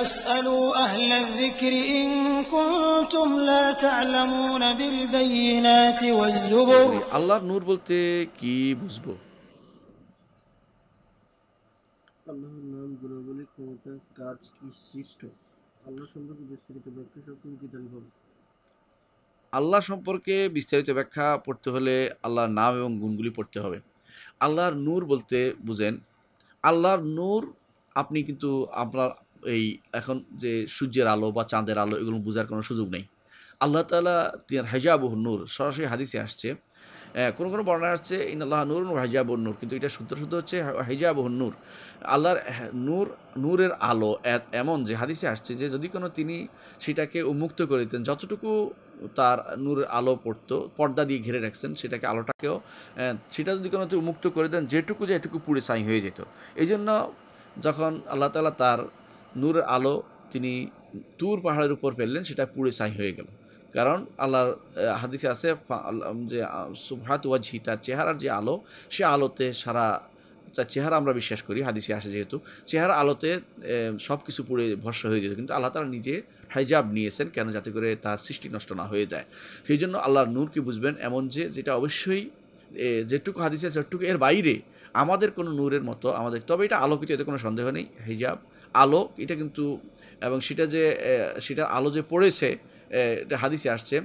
আল্লাহর নূর বলতে কি বুঝবো আল্লাহর নাম গুণাবলী ক্ষমতা কাজ কি সৃষ্ট আল্লাহ সম্পর্কে বিস্তারিত ব্যাখ্যা আল্লাহ সম্পর্কে বিস্তারিত ব্যাখ্যা পড়তে হলে আল্লাহর নাম এবং গুণগুলি পড়তে হবে আল্লাহর নূর বলতে বুঝেন আল্লাহর নূর আপনি কিন্তু আপনার এই এখন যে সূর্যের আলো বা চাঁদের আলো এগুলো বোঝার কোনো সুযোগ নেই আল্লাহ তালা তিনার হাইজাবুহ নূর সরাসরি হাদিসে আসছে কোনো কোনো বর্ণায় আসছে ইন আল্লাহ নূর হাইজাবুর নূর কিন্তু এটা শুদ্ধ শুদ্ধ হচ্ছে হাইজাবুহ নূর আল্লাহর নূর নূরের আলো এমন যে হাদিসে আসছে যে যদি কোনো তিনি সেটাকে উন্মুক্ত করে দিতেন যতটুকু তার নূরের আলো পড়তো পর্দা দিয়ে ঘিরে রাখছেন সেটাকে আলোটাকেও সেটা যদি কোনো উন্মুক্ত করে দেন যেটুকু যেটুকু পুড়ে ছাই হয়ে যেত এই জন্য যখন আল্লাহ তালা তার নূরের আলো তিনি তুর পাহাড়ের উপর ফেললেন সেটা পুড়ে ছাই হয়ে গেল কারণ আল্লাহর হাদিসে আছে যে সুভাত ঝি তার চেহারার যে আলো সে আলোতে সারা তার চেহারা আমরা বিশ্বাস করি হাদিসে আসে যেহেতু চেহারা আলোতে সব কিছু পুড়ে ভরসা হয়ে যেত কিন্তু আল্লাহ তারা নিজে হাইজাব নিয়েছেন কেন যাতে করে তার সৃষ্টি নষ্ট না হয়ে যায় সেই জন্য আল্লাহর নূরকে বুঝবেন এমন যে যেটা অবশ্যই যেটুকু হাদিস আছে সেটুকু এর বাইরে আমাদের কোনো নূরের মতো আমাদের তবে এটা আলোকিত এতে কোনো সন্দেহ নেই হিজাব আলো এটা কিন্তু এবং সেটা যে সেটা আলো যে পড়েছে হাদিসে আসছে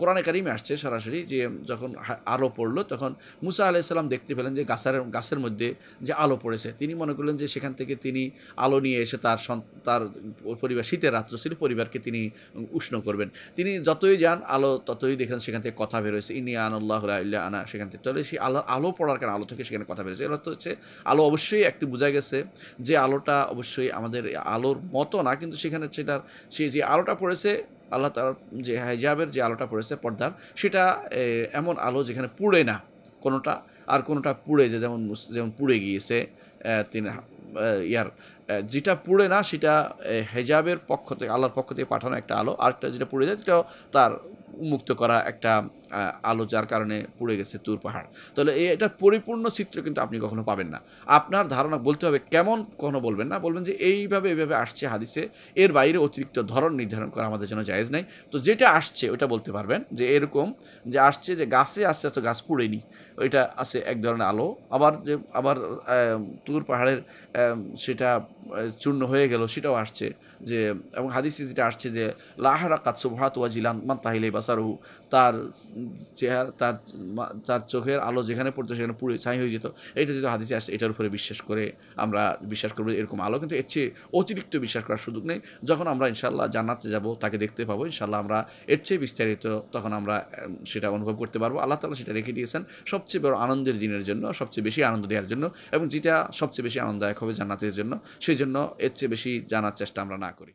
কোরআনে কারিমে আসছে সরাসরি যে যখন আলো পড়লো তখন মুসা আলাইসাল্লাম দেখতে পেলেন যে গাছের গাছের মধ্যে যে আলো পড়েছে তিনি মনে করলেন যে সেখান থেকে তিনি আলো নিয়ে এসে তার তার পরিবার শীতের রাত্র ছিল পরিবারকে তিনি উষ্ণ করবেন তিনি যতই যান আলো ততই দেখেন সেখান থেকে কথা বেরোয়েছে ইনি আনাল্লাহ ইল্লা আনা সেখান থেকে তাহলে সেই আলো আলো পড়ার কারণে আলো থেকে সেখানে কথা বেরোয়েছে এর তো হচ্ছে আলো অবশ্যই একটি বোঝা গেছে যে আলোটা অবশ্যই আমাদের আলোর মতো না কিন্তু সেখানে সেটার সে যে আলোটা পড়েছে আল্লাহ তালার যে হেজাবের যে আলোটা পড়েছে পর্দার সেটা এমন আলো যেখানে পুড়ে না কোনোটা আর কোনোটা পুড়ে যে যেমন যেমন পুড়ে গিয়েছে তিনি ইয়ার যেটা পুড়ে না সেটা হেজাবের পক্ষ থেকে আল্লাহর পক্ষ থেকে পাঠানো একটা আলো আরেকটা যেটা পুড়ে যায় সেটাও তার উন্মুক্ত করা একটা আলো যার কারণে পুড়ে গেছে তুর পাহাড় তাহলে এটা পরিপূর্ণ চিত্র কিন্তু আপনি কখনো পাবেন না আপনার ধারণা বলতে হবে কেমন কখনো বলবেন না বলবেন যে এইভাবে এইভাবে আসছে হাদিসে এর বাইরে অতিরিক্ত ধরন নির্ধারণ করা আমাদের জন্য জায়েজ নাই তো যেটা আসছে ওটা বলতে পারবেন যে এরকম যে আসছে যে গাছে আসছে তো গাছ পুড়েনি ওইটা আছে এক ধরনের আলো আবার যে আবার তুর পাহাড়ের সেটা চূর্ণ হয়ে গেল সেটাও আসছে যে এবং হাদিসে যেটা আসছে যে লাহারা ভাত ওয়াজিলান মান তাহিলে বাসারহু তার চেহারা তার তার চোখের আলো যেখানে পড়তো সেখানে পুরো ছাই হয়ে যেত এটা যদি হাদিসে আসে এটার উপরে বিশ্বাস করে আমরা বিশ্বাস করবো এরকম আলো কিন্তু এর চেয়ে অতিরিক্ত বিশ্বাস করার সুযোগ নেই যখন আমরা ইনশাল্লাহ জানাতে যাব তাকে দেখতে পাবো ইনশাল্লাহ আমরা এর চেয়ে বিস্তারিত তখন আমরা সেটা অনুভব করতে পারবো আল্লাহ তালা সেটা রেখে দিয়েছেন সবচেয়ে বড় আনন্দের দিনের জন্য সবচেয়ে বেশি আনন্দ দেওয়ার জন্য এবং যেটা সবচেয়ে বেশি আনন্দদায়ক হবে জান্নাতের জন্য সেই জন্য এর চেয়ে বেশি জানার চেষ্টা আমরা না করি